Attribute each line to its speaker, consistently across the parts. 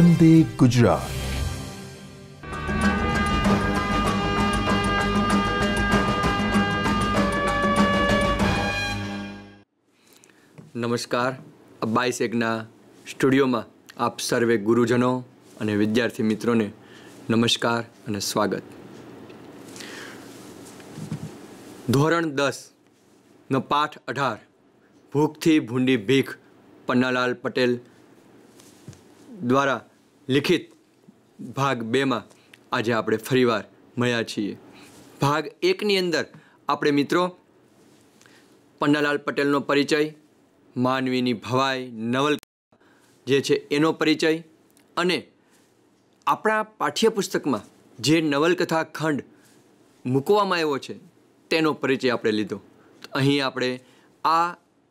Speaker 1: વંદે ગુજરાત નમસ્કાર બાયસેકના સ્ટુડિયોમાં આપ સર્વે ગુરુજનો અને વિદ્યાર્થી મિત્રોને નમસ્કાર અને સ્વાગત ધોરણ દસનો પાઠ અઢાર ભૂખથી ભૂંડી ભીખ પન્નાલાલ પટેલ દ્વારા લિખિત ભાગ બેમાં આજે આપણે ફરીવાર મળ્યા છીએ ભાગ એકની અંદર આપણે મિત્રો પન્નાલાલ પટેલનો પરિચય માનવીની ભવાઈ નવલકથા જે છે એનો પરિચય અને આપણા પાઠ્યપુસ્તકમાં જે નવલકથા ખંડ મૂકવામાં આવ્યો છે તેનો પરિચય આપણે લીધો અહીં આપણે આ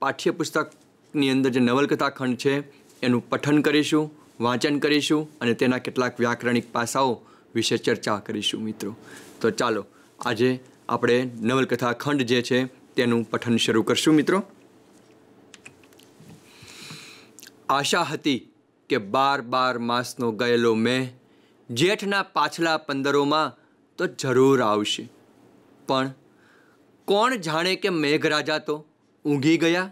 Speaker 1: પાઠ્યપુસ્તકની અંદર જે નવલકથા ખંડ છે એનું પઠન કરીશું વાંચન કરીશું અને તેના કેટલાક વ્યાકરણિક પાસાઓ વિશે ચર્ચા કરીશું મિત્રો તો ચાલો આજે આપણે નવલકથા ખંડ જે છે તેનું પઠન શરૂ કરશું મિત્રો આશા હતી કે બાર બાર માસનો ગયેલો મેં જેઠના પાછલા પંદરોમાં તો જરૂર આવશે પણ કોણ જાણે કે મેઘરાજા તો ઊંઘી ગયા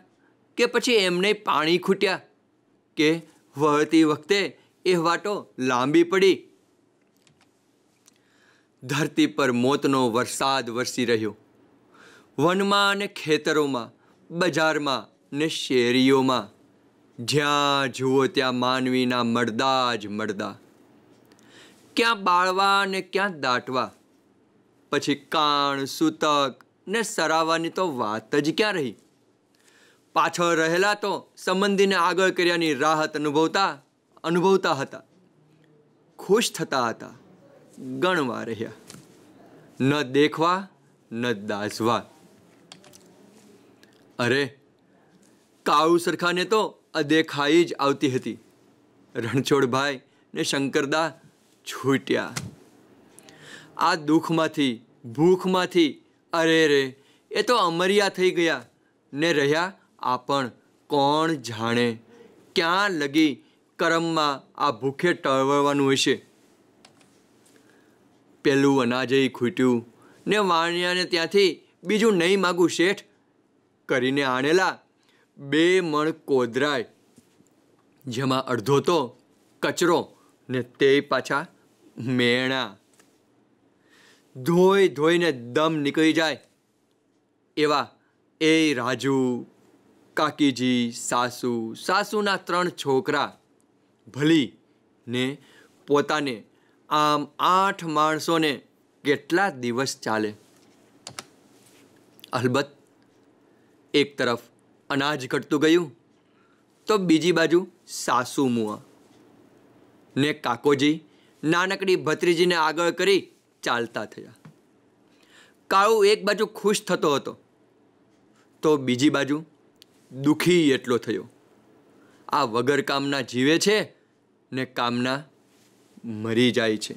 Speaker 1: કે પછી એમને પાણી ખૂટ્યા કે વહતી વખતે એ વાટો લાંબી પડી ધરતી પર મોતનો વરસાદ વરસી રહ્યો વનમાં અને ખેતરોમાં બજારમાં ને શેરીઓમાં જ્યાં જુઓ ત્યાં માનવીના મળદા જ મળદા ક્યાં બાળવા ને ક્યાં દાટવા પછી કાણ સૂતક ને સરાવવાની તો વાત જ ક્યાં રહી પાછળ રહેલા તો સંબંધીને આગળ કર્યાની રાહત અનુભવતા અનુભવતા હતા ખુશ થતા હતા ગણવા રહ્યા ન દેખવા ન દાઝવા અરે કાળુ સરખાને તો અદેખાઈ જ આવતી હતી રણછોડભાઈ ને શંકરદા છૂટ્યા આ દુઃખમાંથી ભૂખમાંથી અરે રે એ તો અમરિયા થઈ ગયા ને રહ્યા આપણ કોણ જાણે ક્યાં લગી કરમમાં આ ભૂખે ટળવળવાનું હશે પેલું અનાજય ખૂટ્યું ને વાણિયાને ત્યાંથી બીજું નહીં માગું શેઠ કરીને આણેલા બે મણ કોદરાય જેમાં અડધો તો કચરો ને તે પાછા મેણા ધોઈ ધોઈને દમ નીકળી જાય એવા એ રાજુ કાકીજી સાસુ સાસુના ત્રણ છોકરા ભલી ને પોતાને આમ આઠ માણસોને કેટલા દિવસ ચાલે અલબત્ત એક તરફ અનાજ ઘટતું ગયું તો બીજી બાજુ સાસુ મુઆ ને કાકોજી નાનકડી ભત્રીજીને આગળ કરી ચાલતા થયા કાળુ એક બાજુ ખુશ થતો હતો તો બીજી બાજુ દુઃખી એટલો થયો આ વગર કામના જીવે છે ને કામના મરી જાય છે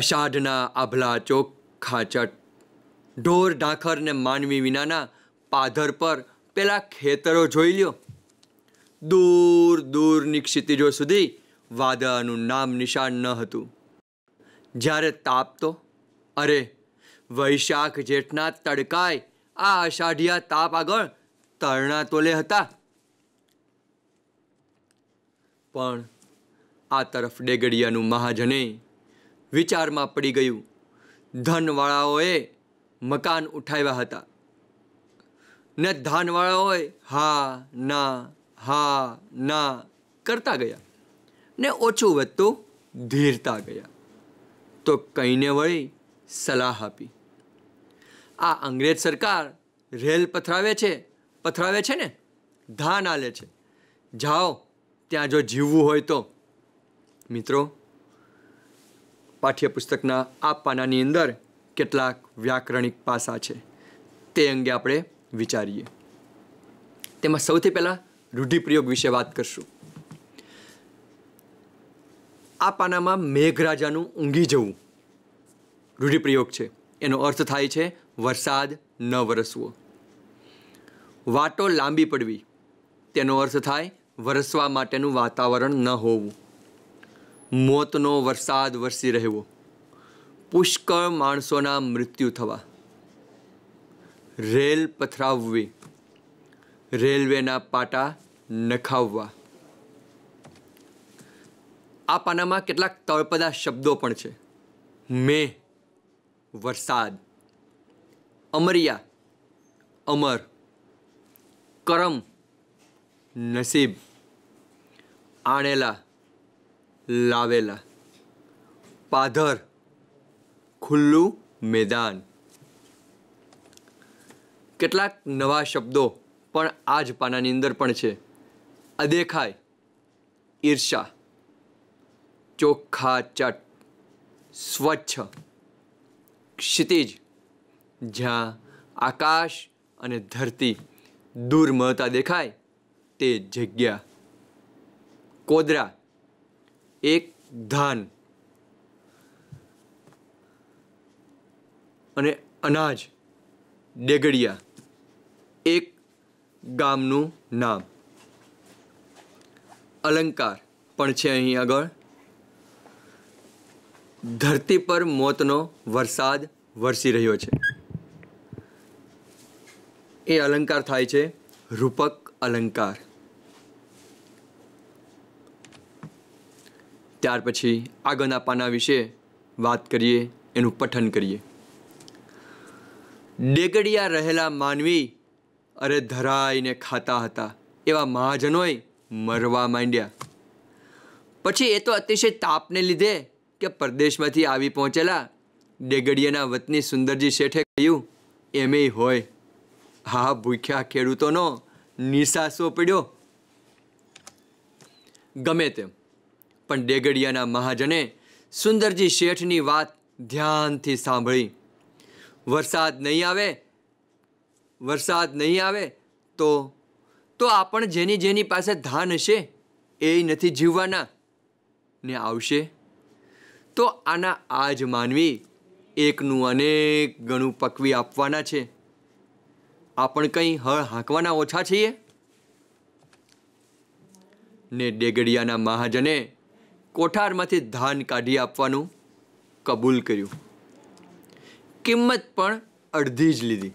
Speaker 1: અષાઢના આભલા ચોખાચટ ઢોર ઢાંખર ને માનવી વિનાના પાધર પર પેલા ખેતરો જોઈ લ્યો દૂર દૂરની ક્ષિતિજો સુધી વાદળાનું નામ નિશાન ન હતું જ્યારે તાપતો અરે વૈશાખ જેઠના તડકાય આ અષાઢિયા તાપ આગળ તરણા તોલે હતા પણ આ તરફ ડેગડિયાનું મહાજને વિચારમાં પડી ગયું ધનવાળાઓએ મકાન ઉઠાવ્યા હતા ને ધાનવાળાઓએ હા ના હા ના કરતા ગયા ને ઓછું વધતું ધીરતા ગયા તો કંઈને વળી સલાહ આપી આ અંગ્રેજ સરકાર રેલ પથરાવે છે પથરાવે છે ને ધાન આલે છે જાઓ ત્યાં જો જીવવું હોય તો મિત્રો પાઠ્યપુસ્તકના આ પાનાની અંદર કેટલાક વ્યાકરણિક પાસા છે તે અંગે આપણે વિચારીએ તેમાં સૌથી પહેલાં રૂઢિપ્રયોગ વિશે વાત કરશું આ પાનામાં મેઘરાજાનું ઊંઘી જવું રૂઢિપ્રયોગ છે એનો અર્થ થાય છે વરસાદ ન વરસવો વાટો લાંબી પડવી તેનો અર્થ થાય વરસવા માટેનું વાતાવરણ ન હોવું મોતનો વરસાદ વરસી રહેવો પુષ્કળ માણસોના મૃત્યુ થવા રેલ પથરાવવી રેલવેના પાટા નખાવવા આ પાનામાં કેટલાક તળપદા શબ્દો પણ છે મેં વરસાદ અમરિયા અમર કરમ નસીબ આણેલા લાવેલા પાધર ખુલ્લું મેદાન કેટલાક નવા શબ્દો પણ આ જ પાનાની અંદર પણ છે અદેખાય ઈર્ષા ચોખ્ખા ચટ સ્વચ્છ ક્ષિતિજ જ્યાં આકાશ અને ધરતી દૂર મળતા દેખાય તે જગ્યા કોદરા એક ધાન અને અનાજ ડેગડિયા એક ગામનું નામ અલંકાર પણ છે અહીં આગળ ધરતી પર મોતનો વરસાદ વરસી રહ્યો છે એ અલંકાર થાય છે રૂપક અલંકાર ત્યાર પછી આગળના પાના વિશે વાત કરીએ એનું પઠન કરીએ ડેગડિયા રહેલા માનવી અરે ધરાઈને ખાતા હતા એવા મહાજનોએ મરવા માંડ્યા પછી એ તો અતિશય તાપને લીધે કે પરદેશમાંથી આવી પહોંચેલા ડેગડિયાના વતની સુંદરજી શેઠે કહ્યું એમેય હોય હા ભૂખ્યા ખેડૂતોનો નિશાસો પડ્યો ગમે તેમ પણ ડેગડિયાના મહાજને સુંદરજી શેઠની વાત ધ્યાનથી સાંભળી વરસાદ નહીં આવે વરસાદ નહીં આવે તો તો આપણ જેની જેની પાસે ધાન હશે એ નથી જીવવાના ને આવશે તો આના આજ માનવી એકનું અનેક ગણું પકવી આપવાના છે આપણ કંઈ હળ હાંકવાના ઓછા છીએ ને ડેગડિયાના મહાજને કોઠારમાંથી ધાન કાઢી આપવાનું કબૂલ કર્યું કિંમત પણ અડધી જ લીધી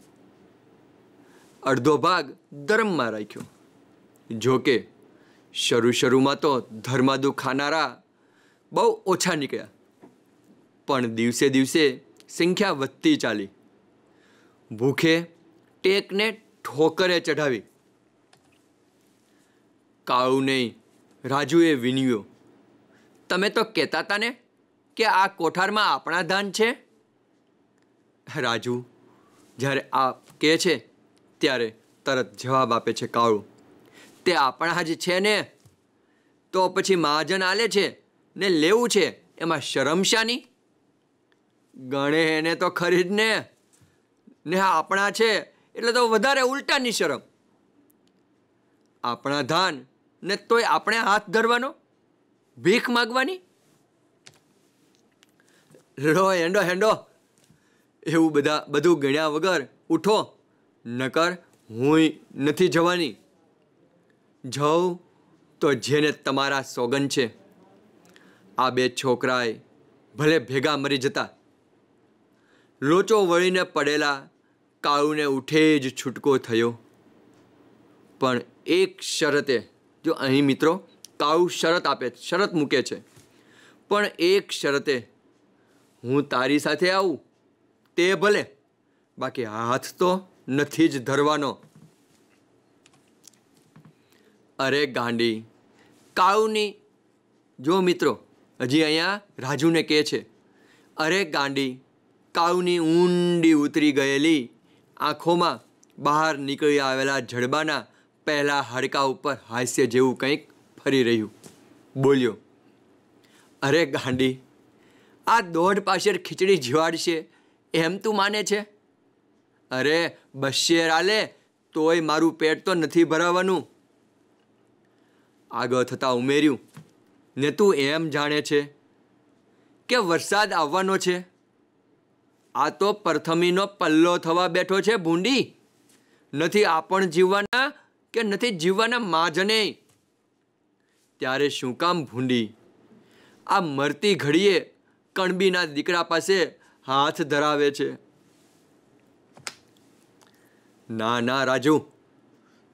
Speaker 1: અડધો ભાગ ધર્મમાં રાખ્યો જોકે શરૂ શરૂમાં તો ધર્માદુ ખાનારા બહુ ઓછા નીકળ્યા પણ દિવસે દિવસે સંખ્યા વધતી ચાલી ભૂખે ટેકને ઠોકરે ચઢાવી કાળું નહીં રાજુએ વિનવ્યો તમે તો કહેતા હતા ને કે આ કોઠારમાં આપણા ધાન છે રાજુ જ્યારે આ કહે છે ત્યારે તરત જવાબ આપે છે કાળું તે આપણા જ છે ને તો પછી મહાજન આલે છે ને લેવું છે એમાં શરમશાની ગણે એને તો ખરીદને ને આપણા છે એટલે તો વધારે ઉલટાની શરમ આપણા ધાન ને તોય આપણે હાથ ધરવાનો ભીખ માગવાની લો હેંડો હેંડો એવું બધા બધું ગણ્યા વગર ઉઠો નકર હુંય નથી જવાની જઉં તો જેને તમારા સોગન છે આ બે છોકરાએ ભલે ભેગા મરી જતા લોચો વળીને પડેલા કાળુને ઉઠે જ છૂટકો થયો પણ એક શરતે જો અહીં મિત્રો કાળુ શરત આપે શરત મૂકે છે પણ એક શરતે હું તારી સાથે આવું તે ભલે બાકી હાથ તો નથી જ ધરવાનો અરે ગાંડી કાળુની જો મિત્રો હજી અહીંયા રાજુને કહે છે અરે ગાંડી કાળુની ઊંડી ઉતરી ગયેલી આંખોમાં બહાર નીકળી આવેલા જડબાના પહેલાં હાડકા ઉપર હાસ્ય જેવું કંઈક ફરી રહ્યું બોલ્યો અરે ગાંડી આ દોઢ પાશેર ખીચડી જીવાડશે એમ તું માને છે અરે બશેર આલે તોય મારું પેટ તો નથી ભરાવાનું આગળ થતાં ઉમેર્યું ને તું એમ જાણે છે કે વરસાદ આવવાનો છે આ તો પ્રથમીનો પલ્લો થવા બેઠો છે ભૂંડી નથી આપણ જીવવાના કે નથી જીવવાના માજને ત્યારે શું કામ ભૂંડી આ મરતી ઘડીએ કણબીના દીકરા પાસે હાથ ધરાવે છે ના ના રાજુ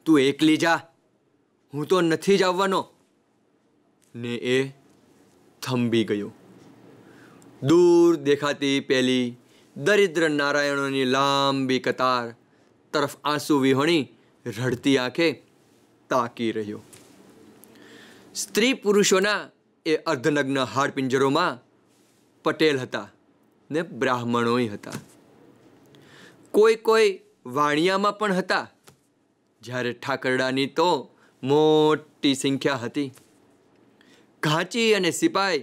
Speaker 1: તું એકલી જા હું તો નથી જ આવવાનો ને એ થંભી ગયો દૂર દેખાતી પેલી દરિદ્ર નારાયણોની લાંબી કતાર તરફ આંસુ વિહોણી રડતી આંખે તાકી રહ્યો સ્ત્રી પુરુષોના એ અર્ધનગ્ન હાડપિંજરોમાં પટેલ હતા ને બ્રાહ્મણોય હતા કોઈ કોઈ વાણિયામાં પણ હતા જ્યારે ઠાકરડાની તો મોટી સંખ્યા હતી ઘાંચી અને સિપાઈ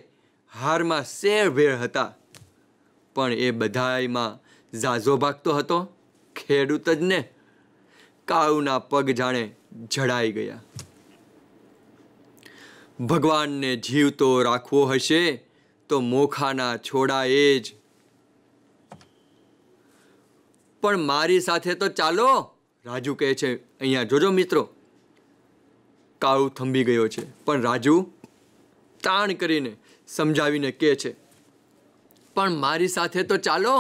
Speaker 1: હારમાં શેર ભેળ હતા પણ એ બધાયમાં ઝાઝો ભાગતો હતો ખેડૂત જ ને કાળુના પગ જાણે જડાઈ ગયા ભગવાનને જીવતો રાખવો હશે તો મોખાના છોડા એ જ પણ મારી સાથે તો ચાલો રાજુ કહે છે અહીંયા જોજો મિત્રો કાળું થંભી ગયો છે પણ રાજુ તાણ કરીને સમજાવીને કહે છે પણ મારી સાથે તો ચાલો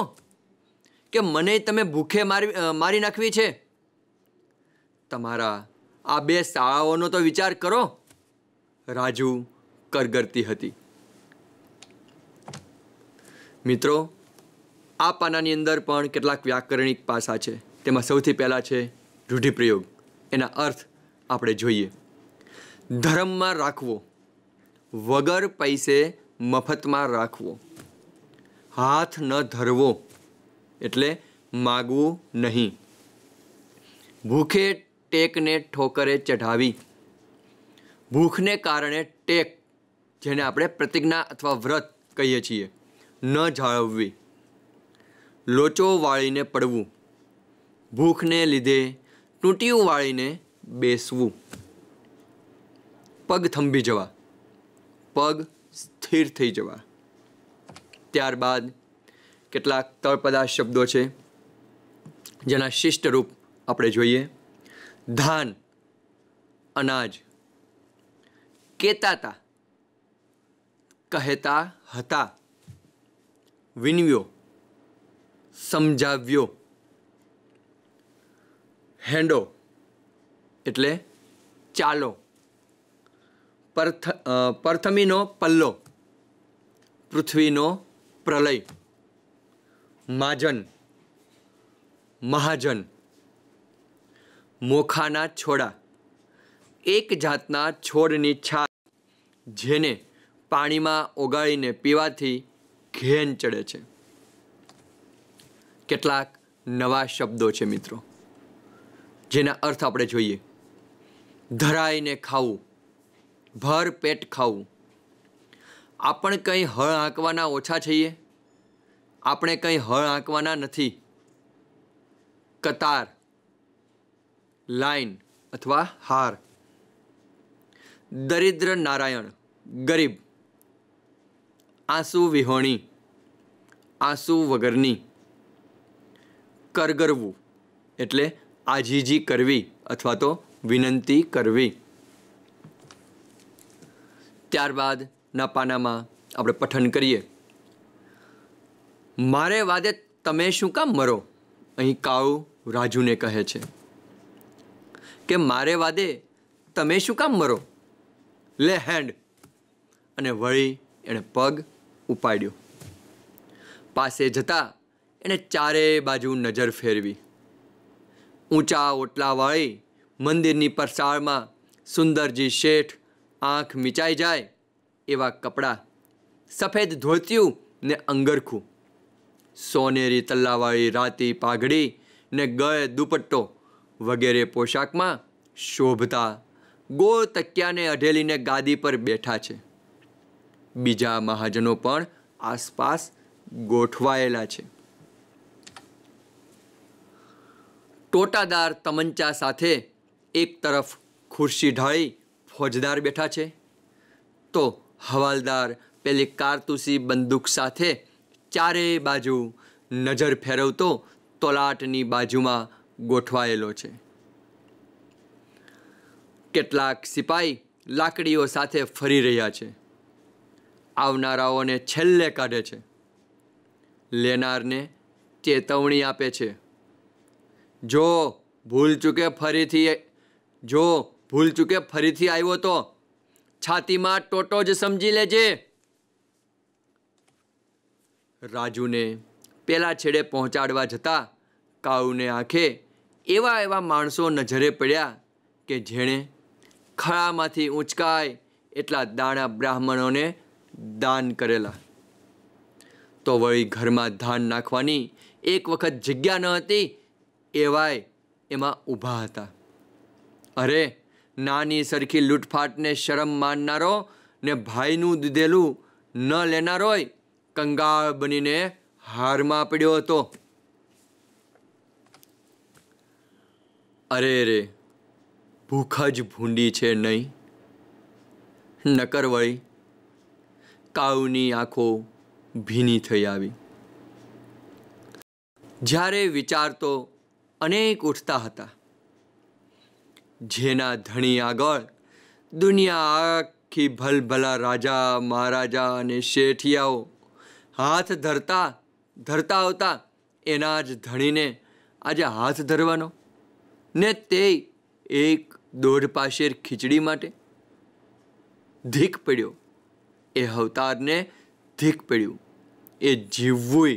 Speaker 1: કે મને તમે ભૂખે મારી મારી નાખવી છે તમારા આ બે શાળાઓનો તો વિચાર કરો રાજુ કરગરતી હતી મિત્રો આ પાનાની અંદર પણ કેટલાક વ્યાકરણિક પાસા છે તેમાં સૌથી પહેલાં છે રૂઢિપ્રયોગ એના અર્થ આપણે જોઈએ ધર્મમાં રાખવો વગર પૈસે મફતમાં રાખવો હાથ ન ધરવો એટલે માગવું નહીં ભૂખે ટેકને ઠોકરે ચઢાવી ભૂખને કારણે ટેક જેને આપણે પ્રતિજ્ઞા અથવા વ્રત કહીએ છીએ ન જાળવવી લોચો વાળીને પડવું ભૂખને લીધે તૂટીયું વાળીને બેસવું પગ થંભી જવા પગ સ્થિર થઈ જવા ત્યારબાદ કેટલાક તળપદા શબ્દો છે જેના શિષ્ટ રૂપ આપણે જોઈએ ધાન અનાજ કેતાતા કહેતા હતા વિનવ્યો સમજાવ્યો હેંડો એટલે ચાલો પ્રથમીનો પલ્લો પૃથ્વીનો પ્રલય માજન મહાજન મોખાના છોડા એક જાતના છોડની છાલ જેને પાણીમાં ઓગાળીને પીવાથી ઘેન ચડે છે કેટલાક નવા શબ્દો છે મિત્રો જેના અર્થ આપણે જોઈએ ધરાઈને ખાવું ભર પેટ ખાવું આપણ કંઈ હળ હાંકવાના ઓછા છીએ આપણે કંઈ હળ હાંકવાના નથી કતાર લાઈન અથવા હાર દરિદ્ર નારાયણ ગરીબ આંસુ વિહોણી આંસુ વગરની કરગરવું એટલે આજીજી કરવી અથવા તો વિનંતી કરવી ત્યારબાદ ના પાનામાં આપણે પઠન કરીએ મારે વાદે તમે શું કામ મરો અહીં કાળુ રાજુને કહે છે કે મારે વાદે તમે શું કામ મરો લે હેન્ડ અને વળી એણે પગ ઉપાડ્યો પાસે જતા એણે ચારે બાજુ નજર ફેરવી ઊંચા ઓટલાવાળી મંદિરની પરસાળમાં સુંદરજી શેઠ આંખ મીચાઈ જાય એવા કપડાં સફેદ ધોતિયું ને અંગરખું સોનેરી તલ્લાવાળી રાતી પાઘડી ને ગય દુપટ્ટો વગેરે પોશાકમાં શોભતા ગોળ તકિયાને અઢેલીને ગાદી પર બેઠા છે બીજા મહાજનો પણ આસપાસ ગોઠવાયેલા છે ટોટાદાર તમંચા સાથે એક તરફ ખુરશી ઢાળી ફોજદાર બેઠા છે તો હવાલદાર પેલી કારતુસી બંદૂક સાથે ચારેય બાજુ નજર ફેરવતો તોલાટની બાજુમાં ગોઠવાયેલો છે કેટલાક સિપાઈ લાકડીઓ સાથે ફરી રહ્યા છે આવનારાઓને છેલ્લે કાઢે છે લેનારને ચેતવણી આપે છે જો ભૂલ ચૂકે ફરીથી જો ભૂલ ચૂકે ફરીથી આવ્યો તો છાતીમાં ટોટો જ સમજી લેજે રાજુને પેલા છેડે પહોંચાડવા જતાં કાઉને આંખે એવા એવા માણસો નજરે પડ્યા કે જેણે ખળામાંથી ઊંચકાય એટલા દાણા બ્રાહ્મણોને દાન કરેલા તો વળી ઘરમાં ધાન નાખવાની એક વખત જગ્યા ન હતી એવાય એમાં ઊભા હતા અરે નાની સરખી લૂંટફાટને શરમ માનનારો ને ભાઈનું દીધેલું ન લેનારોય કંગાળ બનીને હારમાં પડ્યો હતો અરે રે ભૂખ જ ભૂંડી છે નહીં નકર વળી કાઉની આંખો ભીની થઈ આવી જ્યારે વિચારતો અનેક ઉઠતા હતા જેના ધણી આગળ દુનિયા આખી ભલભલા રાજા મહારાજા અને શેઠિયાઓ હાથ ધરતા ધરતા આવતા એના જ ધણીને આજે હાથ ધરવાનો ને તે એક દોઢ પાશેર ખીચડી માટે ધીક પડ્યો એ અવતારને ધીક પડ્યું એ જીવવું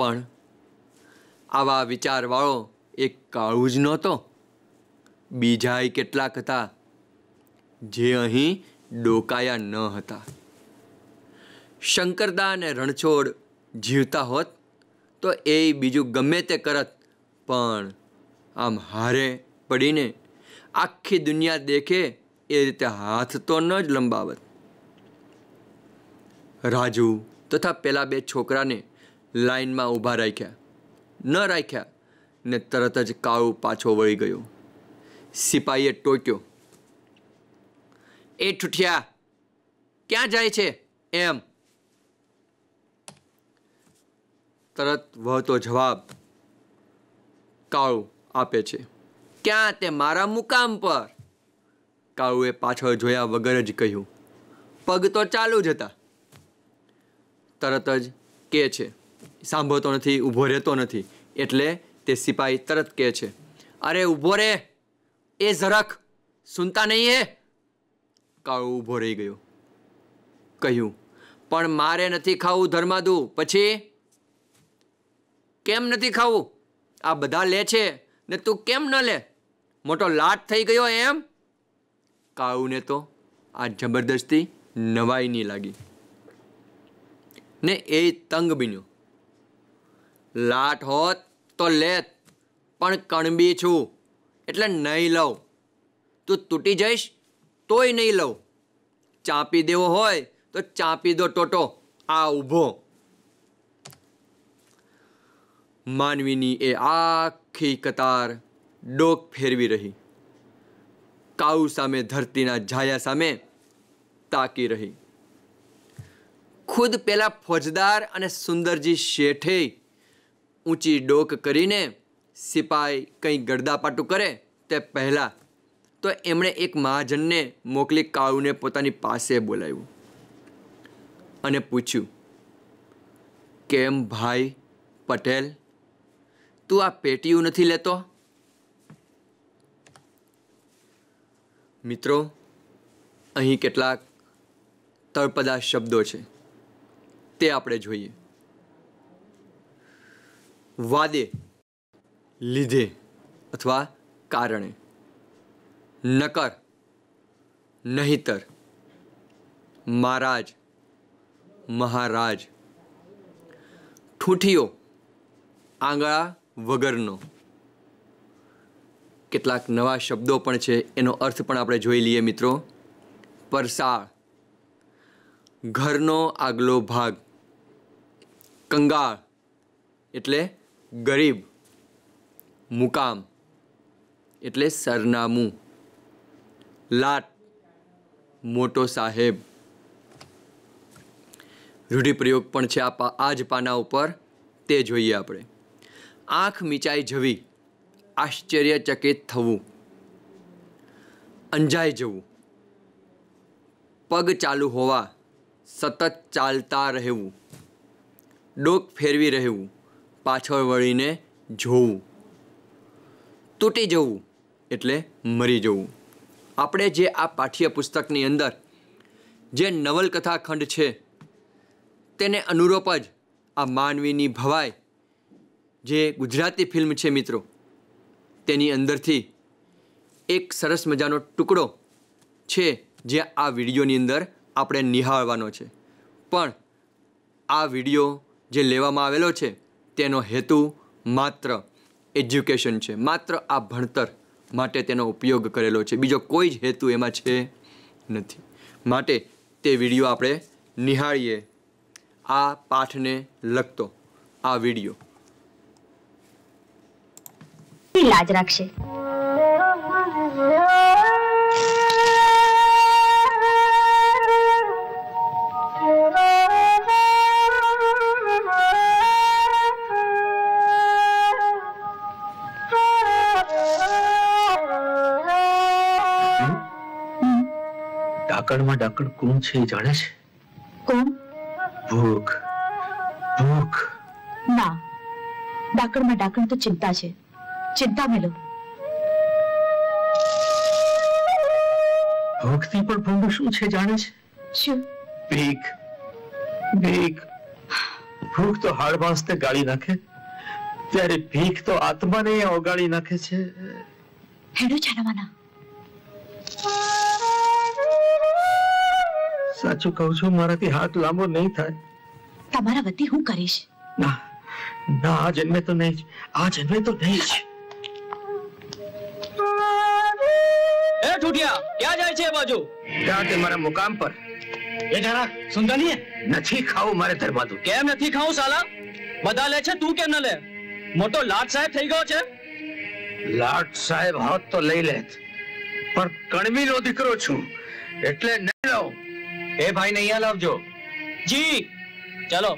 Speaker 1: પણ આવા વિચારવાળો એ કાળું જ નહોતો બીજાય કેટલાક હતા જે અહીં ડોકાયા ન હતા શંકરદા અને રણછોડ જીવતા હોત તો એ બીજું ગમે તે કરત પણ આમ હારે પડીને આખી દુનિયા દેખે એ રીતે હાથ તો ન જ લંબાવત રાજુ તથા પેલા બે છોકરાને લાઈનમાં ઊભા રાખ્યા ન રાખ્યા ને તરત જ કાળું પાછો વળી ગયો સિપાહીએ ટોક્યો એ ઠુઠિયા ક્યાં જાય છે એમ તરત વહતો જવાબ કાળું આપે છે ક્યાં તે મારા મુકામ પર કાળુએ પાછળ જોયા વગર જ કહ્યું પગ તો ચાલુ જ હતા તરત જ કે છે સાંભળતો નથી ઊભો રહેતો નથી એટલે તે સિપાહી તરત કહે છે અરે ઊભો રે એ ઝરખ સુનતા નહીં હે કાળો ઊભો રહી ગયો કહ્યું પણ મારે નથી ખાવું ધર્માદુ પછી કેમ નથી ખાવું આ બધા લે છે ને તું કેમ ન લે મોટો લાટ થઈ ગયો એમ કાળુને તો આ જબરદસ્તી નવાઈ નહીં લાગી ને એ તંગ બન્યો લાટ હોત તો લેત પણ કણબી છું એટલે નહીં લઉં તું તૂટી જઈશ તોય નહીં લઉં ચાંપી દેવો હોય તો ચાંપી દો ટોટો આ ઊભો માનવીની એ આખી કતાર ડોક ફેરવી રહી કાઉ સામે ધરતીના ઝાયા સામે તાકી રહી ખુદ પેલા ફોજદાર અને સુંદરજી શેઠે ઊંચી ડોક કરીને સિપાઈ કંઈ ગડદાપાટું કરે તે પહેલાં તો એમણે એક મહાજનને મોકલી કાળુને પોતાની પાસે બોલાવ્યું અને પૂછ્યું કેમ ભાઈ પટેલ તું આ પેટીયું નથી લેતો મિત્રો અહીં કેટલાક તળપદા શબ્દો છે તે આપણે જોઈએ વાદે લીધે અથવા કારણે નકર નહીતર મહારાજ મહારાજ ઠૂઠીઓ આંગળા વગરનો કેટલાક નવા શબ્દો પણ છે એનો અર્થ પણ આપણે જોઈ લઈએ મિત્રો પરસાળ ઘરનો આગલો ભાગ કંગાળ એટલે ગરીબ મુકામ એટલે સરનામું લાટ મોટો સાહેબ રૂઢિપ્રયોગ પણ છે આ આ જ પાના ઉપર તે જોઈએ આપણે આંખ મીચાઈ જવી આશ્ચર્યચકિત થવું અંજાઈ જવું પગ ચાલુ હોવા સતત ચાલતા રહેવું ડોક ફેરવી રહેવું પાછળ વળીને જોવું તૂટી જવું એટલે મરી જવું આપણે જે આ પાઠ્યપુસ્તકની અંદર જે નવલકથા ખંડ છે તેને અનુરૂપ જ આ માનવીની ભવાઈ જે ગુજરાતી ફિલ્મ છે મિત્રો તેની અંદરથી એક સરસ મજાનો ટુકડો છે જે આ વિડીયોની અંદર આપણે નિહાળવાનો છે પણ આ વિડીયો જે લેવામાં આવેલો છે તેનો હેતુ માત્ર એજ્યુકેશન છે માત્ર આ ભણતર માટે તેનો ઉપયોગ કરેલો છે બીજો કોઈ જ હેતુ એમાં છે નથી માટે તે વિડીયો આપણે નિહાળીએ આ પાઠને લગતો આ વિડીયો લાજ રાખશે
Speaker 2: ડાકણમાં ડાકણ કોણ છે જાણે છે કોણ ભૂખ ભૂખ ના ડાકણમાં ડાકણ તો ચિંતા છે ચિંતા મેલો
Speaker 1: ભૂખથી પણ ભૂંડું શું છે જાણે છે શું ભીખ ભીખ ભૂખ તો હાડમાંસને ગાળી નાખે ત્યારે ભીખ તો આત્માને ઓગાળી નાખે છે હેડો જાનવાના
Speaker 2: સાચું કહું છું મારાથી હાથ લાંબો નહીં થાય તમારા વતી હું કરીશ ના ના આ જન્મે તો નહીં આ જન્મે તો નહીં જ એ ઠુઠિયા ક્યાં જાય છે બાજુ ત્યાં તે મારા મુકામ પર એ જરા સુનતા નથી ખાવું મારે ધરબાતું કેમ નથી ખાવું સાલા બધા લે છે તું કેમ ન લે મોટો લાટ સાહેબ થઈ ગયો છે લાટ સાહેબ હાથ તો લઈ લે પણ કણવીનો દીકરો છું
Speaker 1: એટલે નહીં લઉં ए भाई नहीं है लव जो जी चलो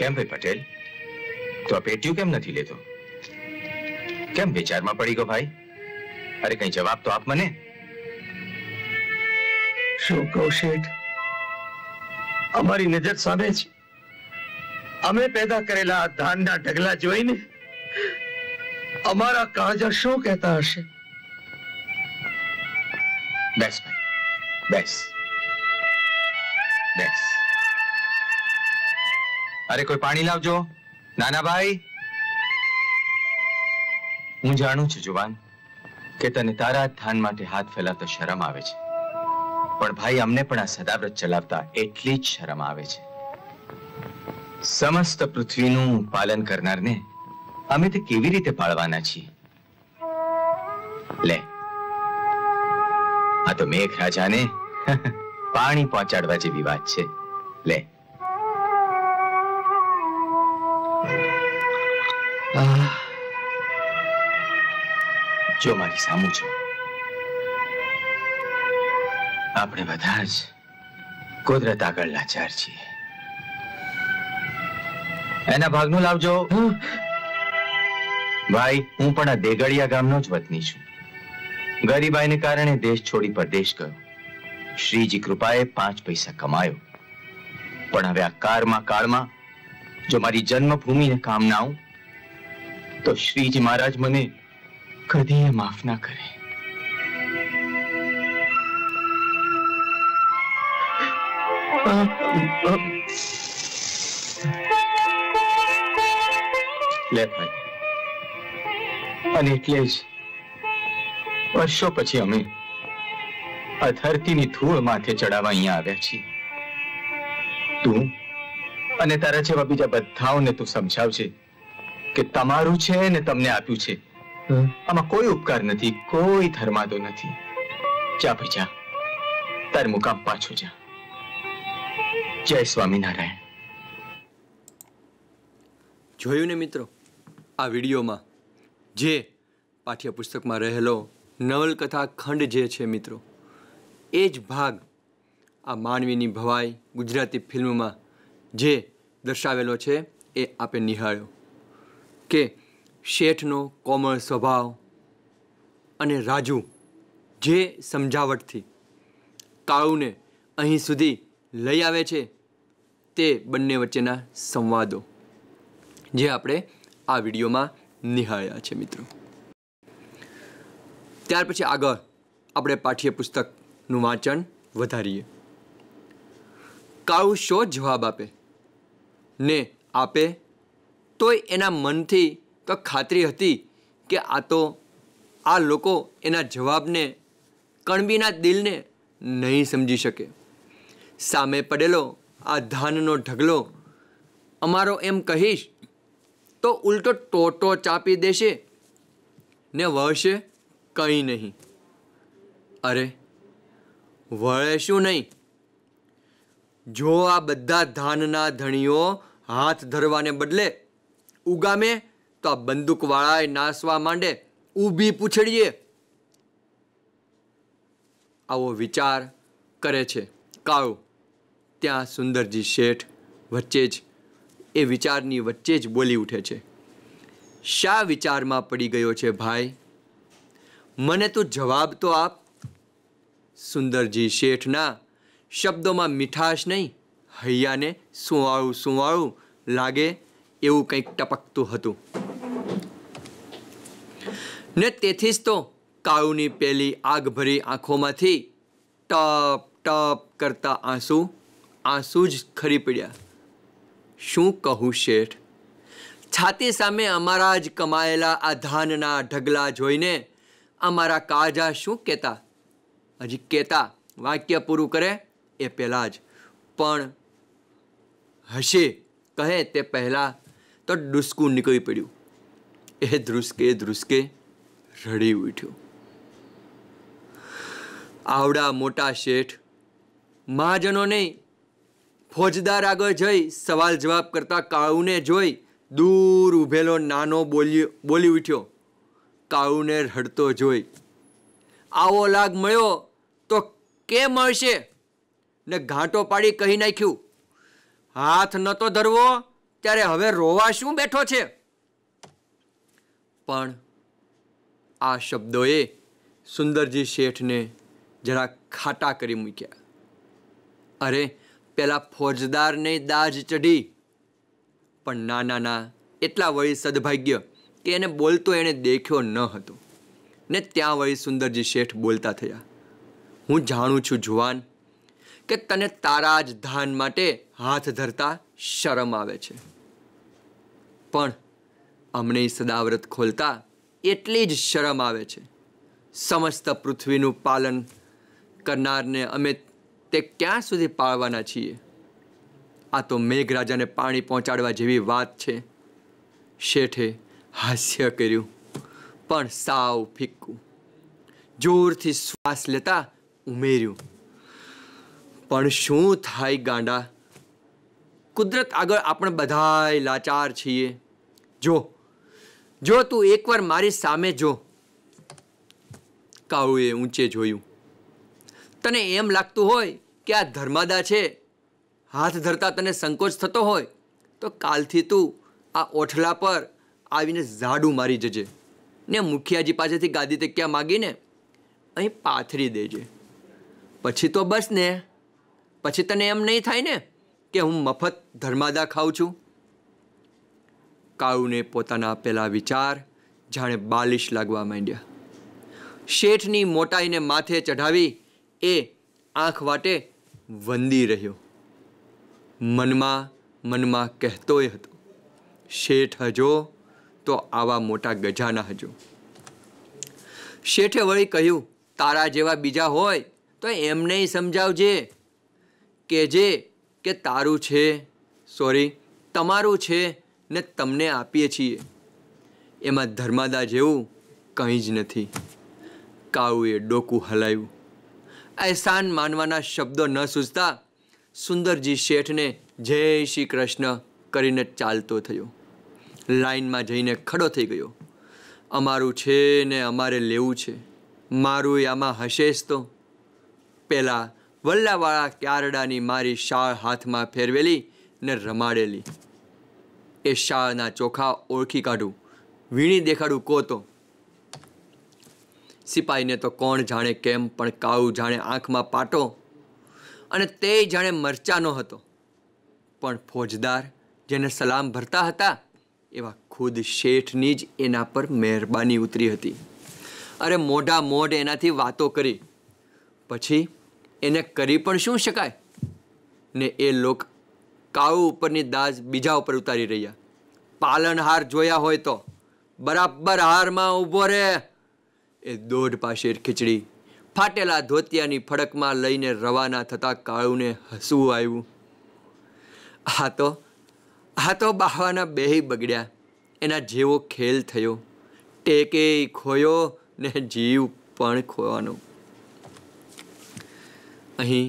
Speaker 2: કેમ ભાઈ પટેલ તો આ પેટ્યું કેમ નથી લેતો કેમ વિચારમાં પડી ગયો ભાઈ અરે કઈ જવાબ તો આપ મને શું કહું શેઠ અમારી નજર સામે છે અમે પેદા
Speaker 1: કરેલા ધાનના ઢગલા જોઈને અમારા કાજા શું કહેતા હશે
Speaker 2: બેસ બેસ બેસ અરે કોઈ પાણી લાવજો નાના ભાઈ હું જાણું છું જુવાન કે તને તારા ધાન માટે હાથ ફેલાતો શરમ આવે છે પણ ભાઈ અમને પણ આ સદાવ્રત ચલાવતા એટલી જ શરમ આવે છે સમસ્ત પૃથ્વીનું પાલન કરનારને અમે તે કેવી રીતે પાળવાના છીએ લે આ તો મેઘ રાજાને પાણી પહોંચાડવા જેવી વાત છે લે જો મારી સામું છો આપણે બધા જ કુદરત આગળ લાચાર છીએ એના ભાગનું લાવજો ભાઈ હું પણ આ દેગડિયા ગામનો જ વતની છું ગરીબાઈને કારણે દેશ છોડી પરદેશ ગયો શ્રીજી કૃપાએ પાંચ પૈસા કમાયો પણ હવે આ કારમાં કાળમાં જો મારી જન્મભૂમિને કામ ના આવું તો શ્રીજી મહારાજ મને કદી માફ ના કરે Uh, uh, uh. લે ભાઈ અને એટલે જ વર્ષો પછી અમે આ ધૂળ માથે ચડાવવા અહીંયા આવ્યા છીએ તું અને તારા જેવા બીજા બધાઓને તું સમજાવજે કે તમારું છે ને તમને આપ્યું છે આમાં કોઈ ઉપકાર નથી કોઈ ધર્માદો નથી જા ભાઈ જા તાર મુકામ પાછો જા
Speaker 1: જય સ્વામિનારાયણ જોયું ને મિત્રો આ વિડીયોમાં જે પાઠ્યપુસ્તકમાં રહેલો નવલકથા ખંડ જે છે મિત્રો એ જ ભાગ આ માનવીની ભવાઈ ગુજરાતી ફિલ્મમાં જે દર્શાવેલો છે એ આપે નિહાળ્યો કે શેઠનો કોમળ સ્વભાવ અને રાજુ જે સમજાવટથી કાળુને અહીં સુધી લઈ આવે છે તે બંને વચ્ચેના સંવાદો જે આપણે આ વિડીયોમાં નિહાળ્યા છે મિત્રો ત્યાર પછી આગળ આપણે પાઠ્યપુસ્તકનું વાંચન વધારીએ કાળું શો જવાબ આપે ને આપે તોય એના મનથી તો ખાતરી હતી કે આ તો આ લોકો એના જવાબને કણબીના દિલને નહીં સમજી શકે સામે પડેલો આ ધાનનો ઢગલો અમારો એમ કહીશ તો ઉલટો ટોટો ચાપી દેશે ને વળશે કંઈ નહીં અરે વળે શું નહીં જો આ બધા ધાનના ધણીઓ હાથ ધરવાને બદલે ઉગામે તો આ બંદૂકવાળાએ નાસવા માંડે ઊભી પૂછડીએ આવો વિચાર કરે છે કાળું ત્યાં સુંદરજી શેઠ વચ્ચે જ એ વિચારની વચ્ચે જ બોલી ઉઠે છે શા વિચારમાં પડી ગયો છે ભાઈ મને તો જવાબ તો આપ સુંદરજી શેઠના શબ્દોમાં મીઠાશ નહીં હૈયાને સુંવાળું સુંવાળું લાગે એવું કંઈક ટપકતું હતું ને તેથી જ તો કાળુની પેલી આગભરી આંખોમાંથી ટપ ટપ કરતા આંસુ આંસુ જ ખરી પડ્યા શું કહું શેઠ છાતી સામે અમારા જ કમાયેલા આ ધાનના ઢગલા જોઈને અમારા કાજા શું કહેતા હજી કહેતા વાક્ય પૂરું કરે એ પહેલાં જ પણ હશે કહે તે પહેલાં તો ડુસકું નીકળી પડ્યું એ ધ્રુસકે ધ્રુસકે રડી ઉઠ્યું આવડા મોટા શેઠ મહાજનો નહીં ફોજદાર આગળ જઈ સવાલ જવાબ કરતા કાળુને જોઈ દૂર ઊભેલો નાનો બોલી બોલી ઉઠ્યો કાળુને રડતો જોઈ આવો લાગ મળ્યો તો કેમ મળશે ને ઘાંટો પાડી કહી નાખ્યું હાથ નહોતો ધરવો ત્યારે હવે રોવા શું બેઠો છે પણ આ શબ્દોએ સુંદરજી શેઠને જરા ખાટા કરી મૂક્યા અરે પેલા ફોજદારને દાજ ચઢી પણ ના ના ના એટલા વળી સદભાગ્ય કે એને બોલતો એણે દેખ્યો ન હતો ને ત્યાં વળી સુંદરજી શેઠ બોલતા થયા હું જાણું છું જુવાન કે તને તારા જ ધાન માટે હાથ ધરતા શરમ આવે છે પણ અમને સદાવ્રત ખોલતા એટલી જ શરમ આવે છે સમસ્ત પૃથ્વીનું પાલન કરનારને અમે તે ક્યાં સુધી પાળવાના છીએ આ તો મેઘરાજાને પાણી પહોંચાડવા જેવી વાત છે શેઠે હાસ્ય કર્યું પણ સાવ ફિક્કું જોરથી શ્વાસ લેતા ઉમેર્યું પણ શું થાય ગાંડા કુદરત આગળ આપણે બધાય લાચાર છીએ જો જો તું એકવાર મારી સામે જો કાળુએ ઊંચે જોયું તને એમ લાગતું હોય કે આ ધર્માદા છે હાથ ધરતા તને સંકોચ થતો હોય તો કાલથી તું આ ઓઠલા પર આવીને ઝાડું મારી જજે ને મુખિયાજી પાસેથી ગાદી તક્યા માગીને અહીં પાથરી દેજે પછી તો બસ ને પછી તને એમ નહીં થાય ને કે હું મફત ધર્માદા ખાઉં છું કાળુને પોતાના આપેલા વિચાર જાણે બાલિશ લાગવા માંડ્યા શેઠની મોટાઈને માથે ચઢાવી એ આંખ વાટે વંદી રહ્યો મનમાં મનમાં કહેતોય હતો શેઠ હજો તો આવા મોટા ગજાના હજો શેઠે વળી કહ્યું તારા જેવા બીજા હોય તો એમને સમજાવજે કહેજે કે તારું છે સોરી તમારું છે ને તમને આપીએ છીએ એમાં ધર્માદા જેવું કંઈ જ નથી કાળુએ ડોકું હલાવ્યું અહેસાન માનવાના શબ્દો ન સૂઝતા સુંદરજી શેઠને જય શ્રી કૃષ્ણ કરીને ચાલતો થયો લાઈનમાં જઈને ખડો થઈ ગયો અમારું છે ને અમારે લેવું છે મારું આમાં હશેશ તો પહેલાં વલ્લાવાળા ક્યારડાની મારી શાળ હાથમાં ફેરવેલી ને રમાડેલી એ શાળના ચોખા ઓળખી કાઢું વીણી દેખાડું કોતો સિપાહીને તો કોણ જાણે કેમ પણ કાઉ જાણે આંખમાં પાટો અને તે જાણે મરચાનો હતો પણ ફોજદાર જેને સલામ ભરતા હતા એવા ખુદ શેઠની જ એના પર મહેરબાની ઉતરી હતી અરે મોઢા મોઢ એનાથી વાતો કરી પછી એને કરી પણ શું શકાય ને એ લોક કાઉ ઉપરની દાજ બીજા ઉપર ઉતારી રહ્યા પાલનહાર જોયા હોય તો બરાબર હારમાં ઊભો રહે એ દોઢ પાશેર ખીચડી ફાટેલા ધોતિયાની ફડકમાં લઈને રવાના થતા કાળુને હસવું આવ્યું હા તો હા તો બાહવાના બેય બગડ્યા એના જેવો ખેલ થયો ટેકે ખોયો ને જીવ પણ ખોવાનો અહીં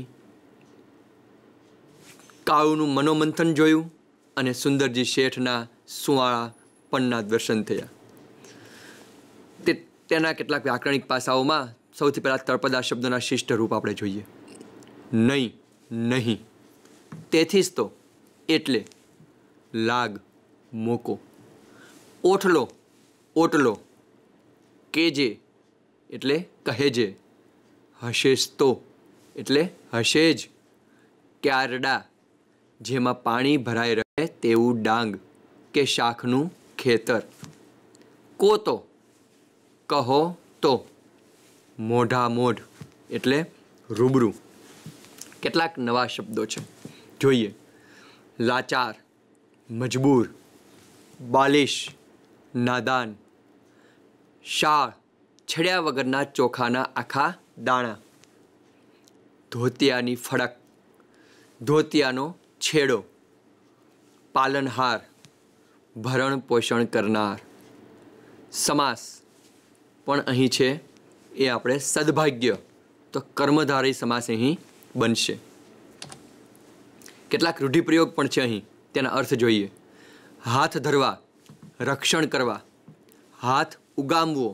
Speaker 1: કાળુનું મનોમંથન જોયું અને સુંદરજી શેઠના સુવાળા પણના દર્શન થયા તે તેના કેટલાક વ્યાકરણિક પાસાઓમાં સૌથી પહેલાં તળપદા શબ્દના શિષ્ટ રૂપ આપણે જોઈએ નહીં નહીં તેથી જ તો એટલે લાગ મોકો ઓઠલો ઓટલો કેજે એટલે કહેજે હશેશ તો એટલે હશે જ ક્યારડા જેમાં પાણી ભરાઈ રહે તેવું ડાંગ કે શાખનું ખેતર કોતો કહો તો મોઢા મોઢ એટલે રૂબરૂ કેટલાક નવા શબ્દો છે જોઈએ લાચાર મજબૂર બાલિશ નાદાન શાળ છેડ્યા વગરના ચોખાના આખા દાણા ધોતિયાની ફડક ધોતિયાનો છેડો પાલનહાર ભરણ પોષણ કરનાર સમાસ પણ અહીં છે એ આપણે સદભાગ્ય તો કર્મધારી સમાસ અહીં બનશે કેટલાક રૂઢિપ્રયોગ પણ છે અહીં તેના અર્થ જોઈએ હાથ ધરવા રક્ષણ કરવા હાથ ઉગામવો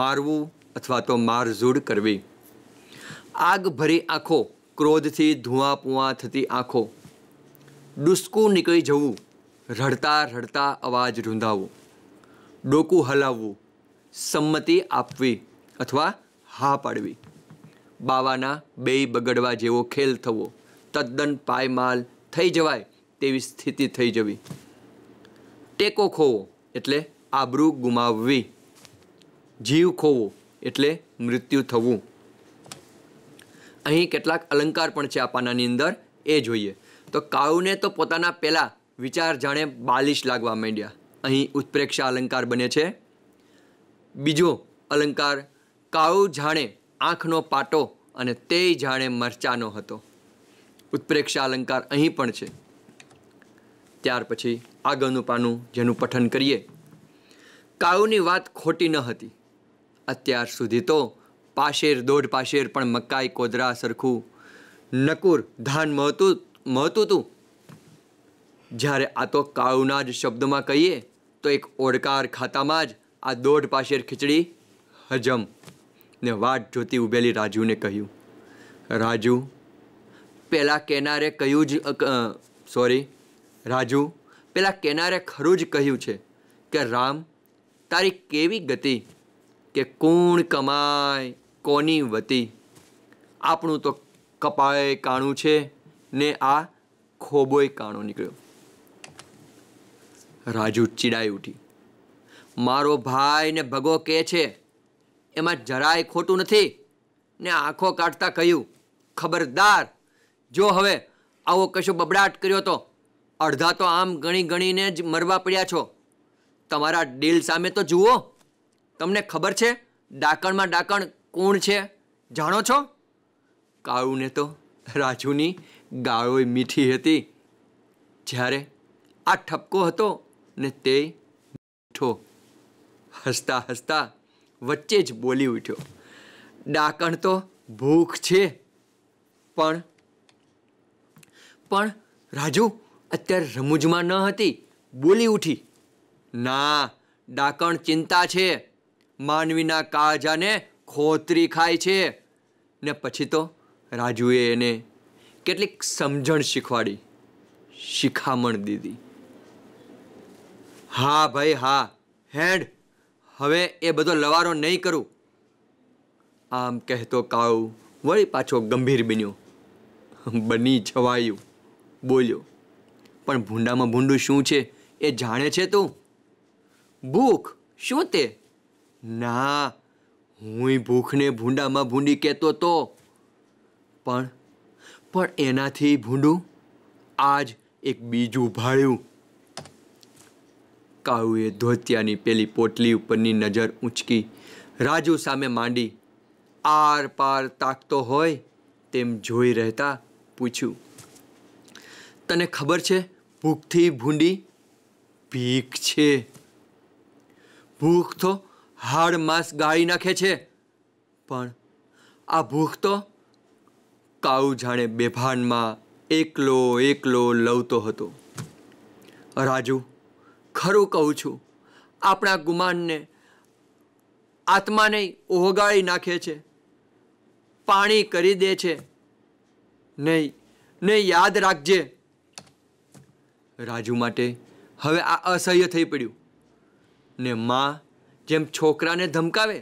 Speaker 1: મારવું અથવા તો મારઝૂડ કરવી આગ ભરી આંખો ક્રોધથી ધુઆ પુઆ થતી આંખો ડુસકું નીકળી જવું રડતા રડતા અવાજ રૂંધાવો ડોકું હલાવવું સંમતિ આપવી અથવા હા પાડવી બાવાના બેય બગડવા જેવો ખેલ થવો તદ્દન પાયમાલ થઈ જવાય તેવી સ્થિતિ થઈ જવી ટેકો ખોવો એટલે આબરૂ ગુમાવવી જીવ ખોવો એટલે મૃત્યુ થવું અહીં કેટલાક અલંકાર પણ છે આ પાનાની અંદર એ જોઈએ તો કાળુને તો પોતાના પહેલાં વિચાર જાણે બાલિશ લાગવા માંડ્યા અહીં ઉત્પ્રેક્ષા અલંકાર બને છે બીજો અલંકાર કાળો જાણે આંખનો પાટો અને તે જાણે મરચાનો હતો ઉત્પ્રેક્ષા અલંકાર અહીં પણ છે ત્યાર પછી આગળનું પાનું જેનું પઠન કરીએ કાળુની વાત ખોટી ન હતી અત્યાર સુધી તો પાશેર દોઢ પાશેર પણ મકાઈ કોદરા સરખું નકુર ધાન મહતું મહતું હતું જ્યારે આ તો કાળુના જ શબ્દમાં કહીએ તો એક ઓડકાર ખાતામાં જ આ દોઢ પાશેર ખીચડી હજમ ને વાટ જોતી ઊભેલી રાજુને કહ્યું રાજુ પેલા કેનારે કહ્યું જ સોરી રાજુ પેલા કેનારે ખરું જ કહ્યું છે કે રામ તારી કેવી ગતિ કે કોણ કમાય કોની વતી આપણું તો કપાય કાણું છે ને આ ખોબોય કાણો નીકળ્યો રાજુ ચીડાઈ ઉઠી મારો ભાઈને ને ભગો કહે છે એમાં જરાય ખોટું નથી ને આંખો કાઢતા કહ્યું ખબરદાર જો હવે આવો કશો બબડાટ કર્યો તો અડધા તો આમ ગણી ગણીને જ મરવા પડ્યા છો તમારા ડીલ સામે તો જુઓ તમને ખબર છે ડાકણમાં ડાકણ કોણ છે જાણો છો કાળુને તો રાજુની ગાળોય મીઠી હતી જ્યારે આ ઠપકો હતો ને તે મીઠો હસતા હસતા વચ્ચે જ બોલી ઉઠ્યો ડાકણ તો ભૂખ છે પણ પણ રાજુ અત્યારે રમૂજમાં ન હતી બોલી ઉઠી ના ડાકણ ચિંતા છે માનવીના કાળજાને ખોતરી ખાય છે ને પછી તો રાજુએ એને કેટલીક સમજણ શીખવાડી શિખામણ દીધી હા ભાઈ હા હેડ હવે એ બધો લવારો નહીં કરું આમ કહેતો કાવ વળી પાછો ગંભીર બન્યો બની છવાયું બોલ્યો પણ ભૂંડામાં ભૂંડું શું છે એ જાણે છે તું ભૂખ શું તે ના હું ભૂખને ભૂંડામાં ભૂંડી કહેતો તો પણ પણ એનાથી ભૂંડું આજ એક બીજું ભાળ્યું કાળુએ ધોતિયાની પેલી પોટલી ઉપરની નજર ઊંચકી રાજુ સામે માંડી આર પાર તાકતો હોય તેમ જોઈ રહેતા પૂછ્યું તને ખબર છે ભૂખથી ભૂંડી ભીખ છે ભૂખ તો હાડ માસ ગાળી નાખે છે પણ આ ભૂખ તો કાઉ જાણે બેભાનમાં એકલો એકલો લવતો હતો રાજુ ખરું કહું છું આપણા ગુમાનને આત્માને ઓગાળી નાખે છે પાણી કરી દે છે નહીં ને યાદ રાખજે રાજુ માટે હવે આ અસહ્ય થઈ પડ્યું ને મા જેમ છોકરાને ધમકાવે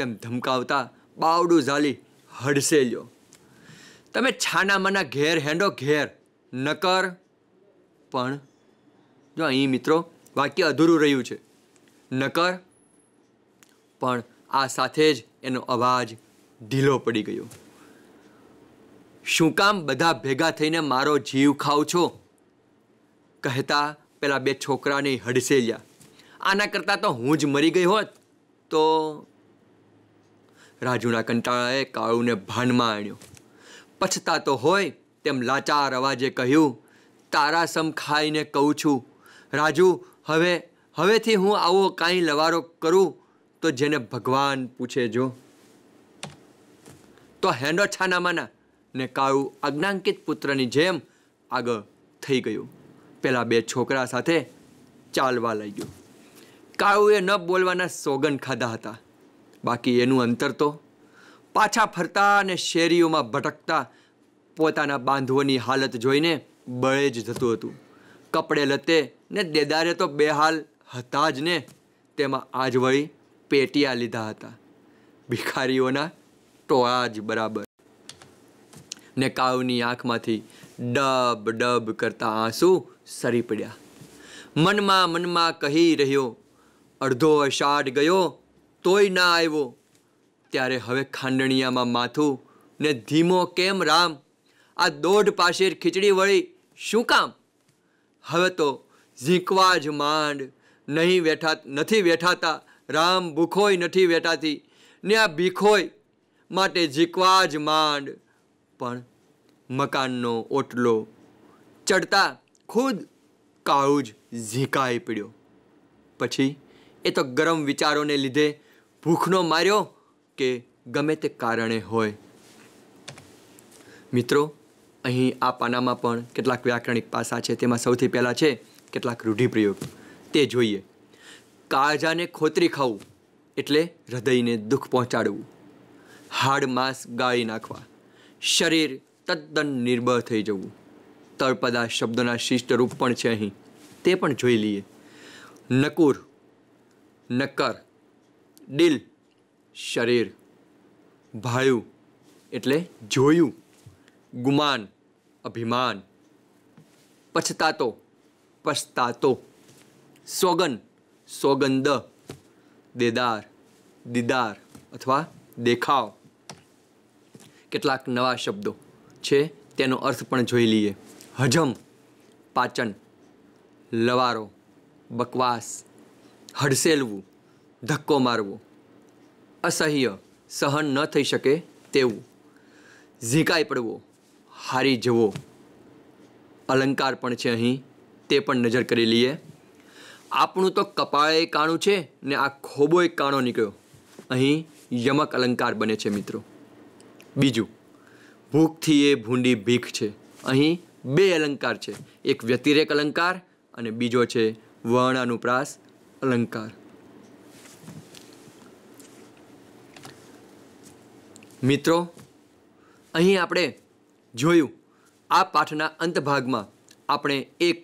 Speaker 1: તેમ ધમકાવતા બાવડું ઝાલી હડસે લ્યો તમે છાનામાના ઘેર હેંડો ઘેર નકર પણ જો અહીં મિત્રો વાક્ય અધૂરું રહ્યું છે નકર પણ આ સાથે જ એનો અવાજ ઢીલો પડી ગયો શું કામ બધા ભેગા થઈને મારો જીવ ખાવ છો કહેતા પેલા બે છોકરાને હડસેલ્યા આના કરતાં તો હું જ મરી ગઈ હોત તો રાજુના કંટાળાએ કાળુને ભાનમાં આણ્યો પછતા તો હોય તેમ લાચાર અવાજે કહ્યું તારા સમ ખાઈને કહું છું રાજુ હવે હવેથી હું આવો કાંઈ લવારો કરું તો જેને ભગવાન પૂછે જો તો હેન્ડો છાનામાના ને કાળુ અજ્ઞાંકિત પુત્રની જેમ આગળ થઈ ગયું પેલા બે છોકરા સાથે ચાલવા લઈ ગયો કાળુએ ન બોલવાના સોગન ખાધા હતા બાકી એનું અંતર તો પાછા ફરતા અને શેરીઓમાં ભટકતા પોતાના બાંધવોની હાલત જોઈને બળે જ થતું હતું કપડે લતે ને દેદારે તો બેહાલ હતા જ ને તેમાં આજ વળી પેટિયા લીધા હતા ભિખારીઓના ટોળા જ બરાબર ને કાવની આંખમાંથી ડબ ડબ કરતા આંસુ સરી પડ્યા મનમાં મનમાં કહી રહ્યો અડધો અષાઢ ગયો તોય ના આવ્યો ત્યારે હવે ખાંડણિયામાં માથું ને ધીમો કેમ રામ આ દોઢ પાશેર ખીચડી વળી શું કામ હવે તો ઝીંકવા જ માંડ નહીં વેઠા નથી વેઠાતા રામ ભૂખોય નથી વેઠાતી ને આ ભીખોય માટે ઝીકવા જ માંડ પણ મકાનનો ઓટલો ચડતા ખુદ કાળું જ ઝીંકાઈ પડ્યો પછી એ તો ગરમ વિચારોને લીધે ભૂખનો માર્યો કે ગમે તે કારણે હોય મિત્રો અહીં આ પાનામાં પણ કેટલાક વ્યાકરણિક પાસા છે તેમાં સૌથી પહેલાં છે કેટલાક રૂઢિપ્રયોગ તે જોઈએ કાળજાને ખોતરી ખાવું એટલે હૃદયને દુઃખ પહોંચાડવું હાડ માંસ ગાળી નાખવા શરીર તદ્દન નિર્બળ થઈ જવું તળપદા શબ્દના શિષ્ટ રૂપ પણ છે અહીં તે પણ જોઈ લઈએ નકુર નક્કર દિલ શરીર ભાયું એટલે જોયું ગુમાન અભિમાન પછતાતો પસ્તાતો સોગન સોગંદ દેદાર દીદાર અથવા દેખાવ કેટલાક નવા શબ્દો છે તેનો અર્થ પણ જોઈ લઈએ હજમ પાચન લવારો બકવાસ હડસેલવું ધક્કો મારવો અસહ્ય સહન ન થઈ શકે તેવું ઝીકાઈ પડવો હારી જવો અલંકાર પણ છે અહીં તે પણ નજર કરી લઈએ આપણું તો કપાળે કાણું છે ને આ ખોબો એક કાણો નીકળ્યો અહીં યમક અલંકાર બને છે મિત્રો બીજું ભૂખથી એ ભૂંડી ભીખ છે અહીં બે અલંકાર છે એક વ્યતિરેક અલંકાર અને બીજો છે વર્ણાનુપ્રાસ અલંકાર મિત્રો અહીં આપણે જોયું આ પાઠના અંતભાગમાં આપણે એક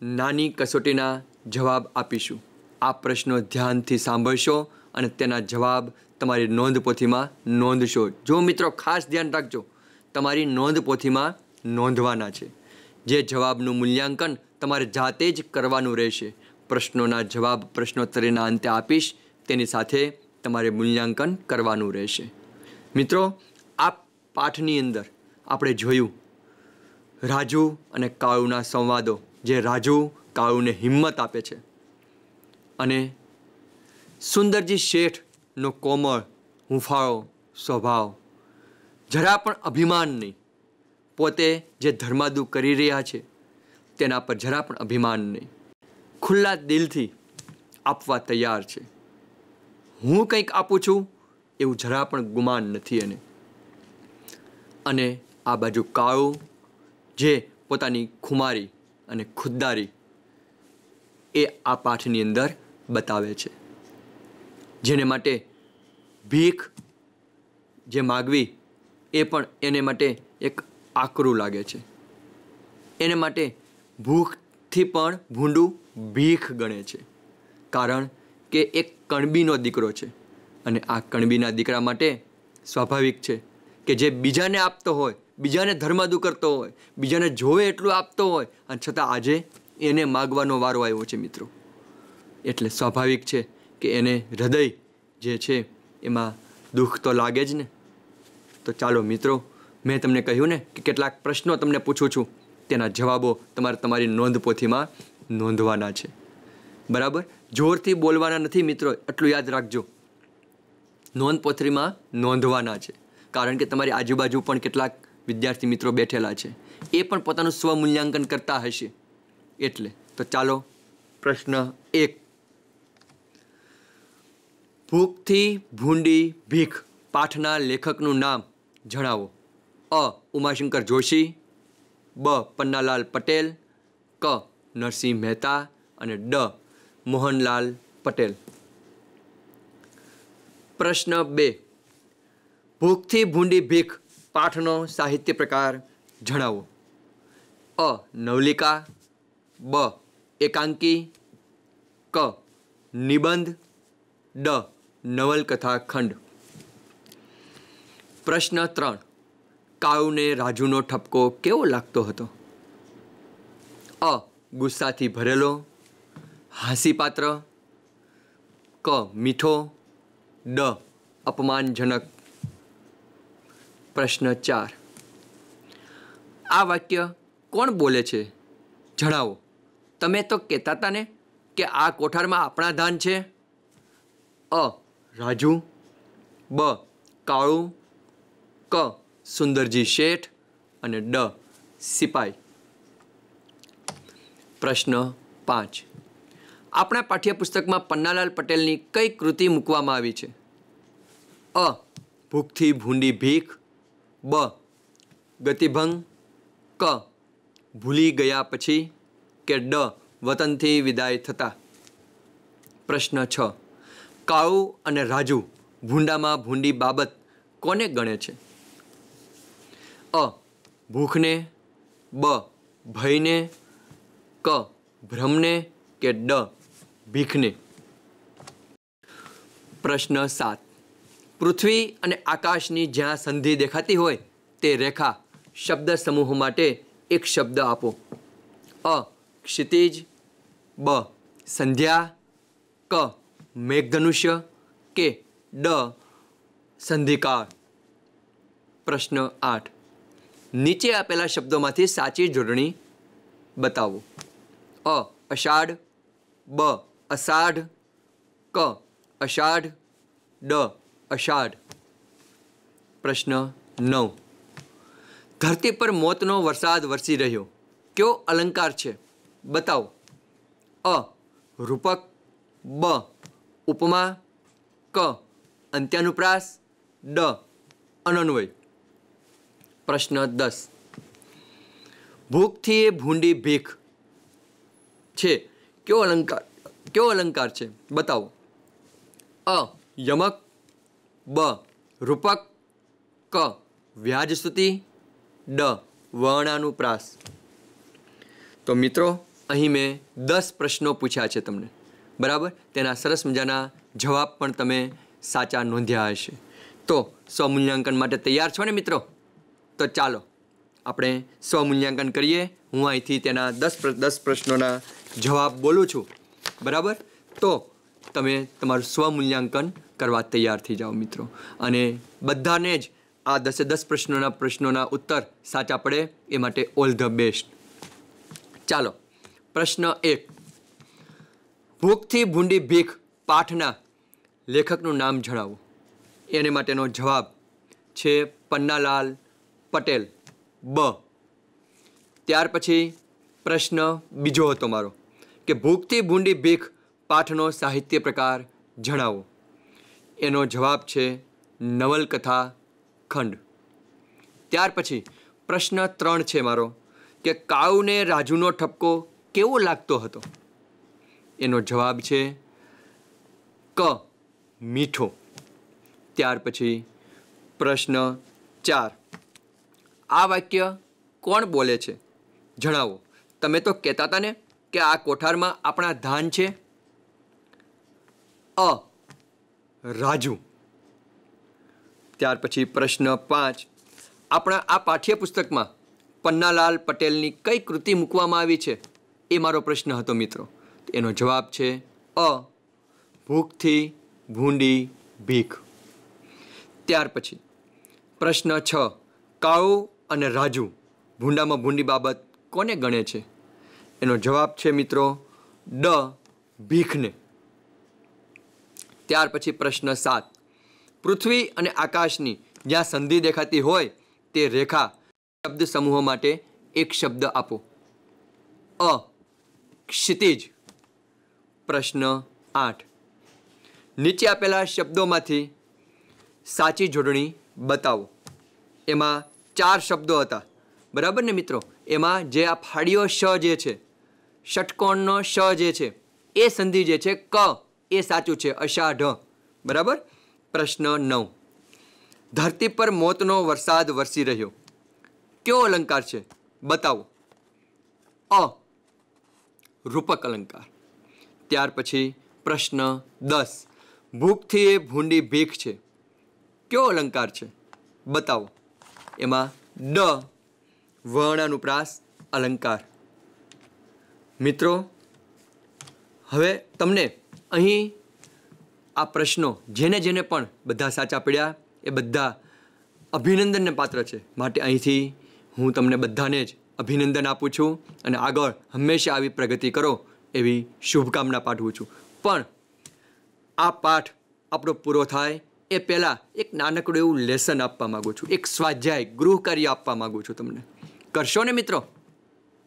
Speaker 1: નાની કસોટીના જવાબ આપીશું આ પ્રશ્નો ધ્યાનથી સાંભળશો અને તેના જવાબ તમારી નોંધપોથીમાં નોંધશો જો મિત્રો ખાસ ધ્યાન રાખજો તમારી નોંધપોથીમાં નોંધવાના છે જે જવાબનું મૂલ્યાંકન તમારે જાતે જ કરવાનું રહેશે પ્રશ્નોના જવાબ પ્રશ્નોત્તરીના અંતે આપીશ તેની સાથે તમારે મૂલ્યાંકન કરવાનું રહેશે મિત્રો આ પાઠની અંદર આપણે જોયું રાજુ અને કાળુના સંવાદો જે રાજુ કાળુને હિંમત આપે છે અને સુંદરજી શેઠનો કોમળ હુંફાળો સ્વભાવ જરા પણ અભિમાન નહીં પોતે જે ધર્માદુ કરી રહ્યા છે તેના પર જરા પણ અભિમાન નહીં ખુલ્લા દિલથી આપવા તૈયાર છે હું કંઈક આપું છું એવું જરા પણ ગુમાન નથી એને અને આ બાજુ કાળો જે પોતાની ખુમારી અને ખુદદારી એ આ પાઠની અંદર બતાવે છે જેને માટે ભીખ જે માગવી એ પણ એને માટે એક આકરું લાગે છે એને માટે ભૂખથી પણ ભૂંડું ભીખ ગણે છે કારણ કે એક કણબીનો દીકરો છે અને આ કણબીના દીકરા માટે સ્વાભાવિક છે કે જે બીજાને આપતો હોય બીજાને ધર્માદુ કરતો હોય બીજાને જોવે એટલું આપતો હોય અને છતાં આજે એને માગવાનો વારો આવ્યો છે મિત્રો એટલે સ્વાભાવિક છે કે એને હૃદય જે છે એમાં દુઃખ તો લાગે જ ને તો ચાલો મિત્રો મેં તમને કહ્યું ને કે કેટલાક પ્રશ્નો તમને પૂછું છું તેના જવાબો તમારે તમારી નોંધપોથીમાં નોંધવાના છે બરાબર જોરથી બોલવાના નથી મિત્રો એટલું યાદ રાખજો નોંધપોથરીમાં નોંધવાના છે કારણ કે તમારી આજુબાજુ પણ કેટલાક વિદ્યાર્થી મિત્રો બેઠેલા છે એ પણ પોતાનું સ્વમૂલ્યાંકન કરતા હશે એટલે તો ચાલો પ્રશ્ન એક ભૂખથી ભૂંડી ભીખ પાઠના લેખકનું નામ જણાવો અ ઉમાશંકર જોશી બ પન્નાલાલ પટેલ ક નરસિંહ મહેતા અને ડ મોહનલાલ પટેલ પ્રશ્ન બે ભૂખથી ભૂંડી ભીખ પાઠનો સાહિત્ય પ્રકાર જણાવો અ નવલિકા બ એકાંકી ક નિબંધ ડ નવલકથા ખંડ પ્રશ્ન ત્રણ કાઉને રાજુનો ઠપકો કેવો લાગતો હતો અ ગુસ્સાથી ભરેલો હાંસીપાત્ર ક મીઠો ડ અપમાનજનક પ્રશ્ન ચાર આ વાક્ય કોણ બોલે છે જણાવો તમે તો કહેતા હતા ને કે આ કોઠારમાં આપણા ધાન છે અ રાજુ બ કાળુ ક સુંદરજી શેઠ અને ડ સિપાઈ પ્રશ્ન પાંચ આપણા પાઠ્યપુસ્તકમાં પન્નાલાલ પટેલની કઈ કૃતિ મૂકવામાં આવી છે અ ભૂખથી ભૂંડી ભીખ બ ગતિભંગ ક ભૂલી ગયા પછી કે ડ વતનથી વિદાય થતા પ્રશ્ન છ કાળુ અને રાજુ ભૂંડામાં ભૂંડી બાબત કોને ગણે છે અ ભૂખને બ ભયને ક ભ્રમને કે ડ ભીખને પ્રશ્ન સાત પૃથ્વી અને આકાશની જ્યાં સંધિ દેખાતી હોય તે રેખા શબ્દ સમૂહ માટે એક શબ્દ આપો અ ક્ષિતિજ બ સંધ્યા ક મેઘધનુષ્ય કે ડ સંધિકાળ પ્રશ્ન આઠ નીચે આપેલા શબ્દોમાંથી સાચી જોડણી બતાવો અ અષાઢ બ અષાઢ ક અષાઢ ડ અષાઢ પ્રશ્ન નવ ધરતી પર મોતનો વરસાદ વરસી રહ્યો કયો અલંકાર છે બતાવો અ રૂપક બ ઉપમા ક અંત્યાનુપ્રાસ ડ અનન્વય પ્રશ્ન દસ ભૂખથી એ ભૂંડી ભીખ છે કયો અલંકાર કયો અલંકાર છે બતાવો અ યમક બ રૂપક ક વ્યાજ વ્યાજસ્તુતિ ડ વર્ણાનુપ્રાસ તો મિત્રો અહીં મેં દસ પ્રશ્નો પૂછ્યા છે તમને બરાબર તેના સરસ મજાના જવાબ પણ તમે સાચા નોંધ્યા હશે તો સ્વમૂલ્યાંકન માટે તૈયાર છો ને મિત્રો તો ચાલો આપણે સ્વમૂલ્યાંકન કરીએ હું અહીંથી તેના દસ દસ પ્રશ્નોના જવાબ બોલું છું બરાબર તો તમે તમારું સ્વમૂલ્યાંકન કરવા તૈયાર થઈ જાઓ મિત્રો અને બધાને જ આ દસે દસ પ્રશ્નોના પ્રશ્નોના ઉત્તર સાચા પડે એ માટે ઓલ ધ બેસ્ટ ચાલો પ્રશ્ન એક ભૂખથી ભૂંડી ભીખ પાઠના લેખકનું નામ જણાવો એને માટેનો જવાબ છે પન્નાલાલ પટેલ બ ત્યાર પછી પ્રશ્ન બીજો હતો મારો કે ભૂખથી ભૂંડી ભીખ પાઠનો સાહિત્ય પ્રકાર જણાવો એનો જવાબ છે નવલકથા ખંડ ત્યાર પછી પ્રશ્ન ત્રણ છે મારો કે કાળુને રાજુનો ઠપકો કેવો લાગતો હતો એનો જવાબ છે ક મીઠો ત્યાર પછી પ્રશ્ન ચાર આ વાક્ય કોણ બોલે છે જણાવો તમે તો કહેતા હતા ને કે આ કોઠારમાં આપણા ધાન છે અ રાજુ ત્યાર પછી પ્રશ્ન પાંચ આપણા આ પાઠ્યપુસ્તકમાં પન્નાલાલ પટેલની કઈ કૃતિ મૂકવામાં આવી છે એ મારો પ્રશ્ન હતો મિત્રો એનો જવાબ છે અ ભૂખથી ભૂંડી ભીખ ત્યાર પછી પ્રશ્ન છ કાળો અને રાજુ ભૂંડામાં ભૂંડી બાબત કોને ગણે છે એનો જવાબ છે મિત્રો ડ ભીખને ત્યાર પછી પ્રશ્ન સાત પૃથ્વી અને આકાશની જ્યાં સંધિ દેખાતી હોય તે રેખા શબ્દ સમૂહ માટે એક શબ્દ આપો અ ક્ષિતિજ પ્રશ્ન આઠ નીચે આપેલા શબ્દોમાંથી સાચી જોડણી બતાવો એમાં ચાર શબ્દો હતા બરાબર ને મિત્રો એમાં જે આ ફાળીઓ શ જે છે ષટકોણનો શ જે છે એ સંધિ જે છે ક એ સાચું છે અષાઢ બરાબર પ્રશ્ન નવ ધરતી પર મોતનો વરસાદ વરસી રહ્યો કયો અલંકાર છે બતાવો અ રૂપક અલંકાર ત્યાર પછી પ્રશ્ન દસ ભૂખથી એ ભૂંડી ભીખ છે કયો અલંકાર છે બતાવો એમાં ડ વર્ણ અનુપ્રાસ અલંકાર મિત્રો હવે તમને અહીં આ પ્રશ્નો જેને જેને પણ બધા સાચા પડ્યા એ બધા અભિનંદનને પાત્ર છે માટે અહીંથી હું તમને બધાને જ અભિનંદન આપું છું અને આગળ હંમેશા આવી પ્રગતિ કરો એવી શુભકામના પાઠવું છું પણ આ પાઠ આપણો પૂરો થાય એ પહેલાં એક નાનકડું એવું લેસન આપવા માગું છું એક સ્વાધ્યાય ગૃહ કાર્ય આપવા માગું છું તમને કરશો ને મિત્રો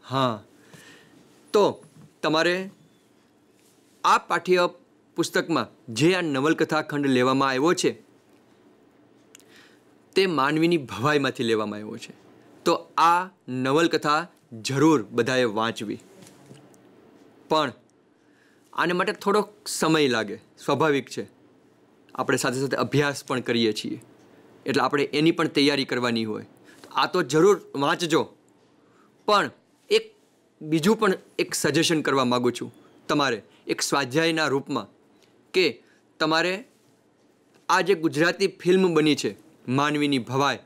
Speaker 1: હા તો તમારે આ પાઠ્ય પુસ્તકમાં જે આ નવલકથા ખંડ લેવામાં આવ્યો છે તે માનવીની ભવાઈમાંથી લેવામાં આવ્યો છે તો આ નવલકથા જરૂર બધાએ વાંચવી પણ આને માટે થોડોક સમય લાગે સ્વાભાવિક છે આપણે સાથે સાથે અભ્યાસ પણ કરીએ છીએ એટલે આપણે એની પણ તૈયારી કરવાની હોય આ તો જરૂર વાંચજો પણ એક બીજું પણ એક સજેશન કરવા માગું છું તમારે એક સ્વાધ્યાયના રૂપમાં કે તમારે આ જે ગુજરાતી ફિલ્મ બની છે માનવીની ભવાઈ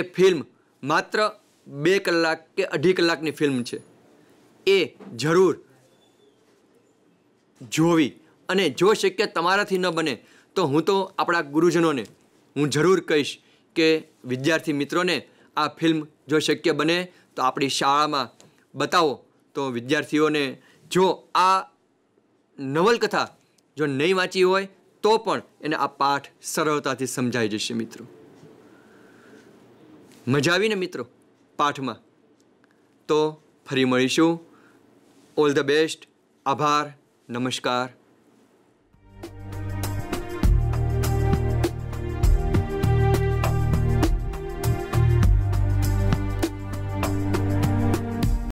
Speaker 1: એ ફિલ્મ માત્ર બે કલાક કે અઢી કલાકની ફિલ્મ છે એ જરૂર જોવી અને જો શક્ય તમારાથી ન બને તો હું તો આપણા ગુરુજનોને હું જરૂર કહીશ કે વિદ્યાર્થી મિત્રોને આ ફિલ્મ જો શક્ય બને તો આપણી શાળામાં બતાવો તો વિદ્યાર્થીઓને જો આ નવલકથા જો નહીં વાંચી હોય તો પણ એને આ પાઠ સરળતાથી સમજાઈ જશે મિત્રો મજા આવીને મિત્રો પાઠમાં તો ફરી મળીશું ઓલ ધ બેસ્ટ આભાર નમસ્કાર